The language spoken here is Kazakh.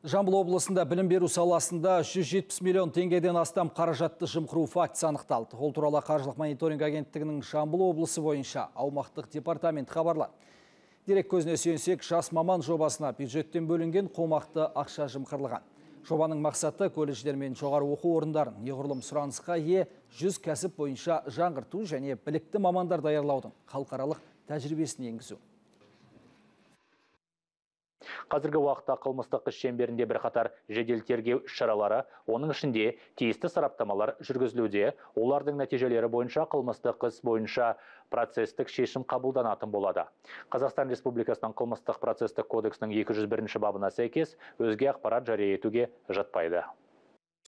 Жамбыл облысында білім беру саласында 170 миллион теңгеден астам қаражатты жымқыру фактісі анықталды. Ол туралы қаржылық мониторинг агенттігінің Жамбыл облысы бойынша аумақтық департамент хабарлады. Дерек көзіне сүйенсек, жас маман жобасына бюджеттен бөлінген қомақты ақша жымқырылған. Жобаның мақсаты колледждер мен жоғары оқу орындарын неғұрлым сұранысқа ие 100 кәсіп бойынша жаңғырту және білікті мамандар даярлаудың халықаралық тәжірибесін енгізу қазіргі уақытта қылмыстық іс шеңберінде бірқатар жедел тергеу іс шаралары оның ішінде тиісті сараптамалар жүргізілуде олардың нәтижелері бойынша қылмыстық іс бойынша процестік шешім қабылданатын болады қазақстан республикасының қылмыстық процестік кодексінің 201 бабына сәйкес өзге ақпарат жария етуге жатпайды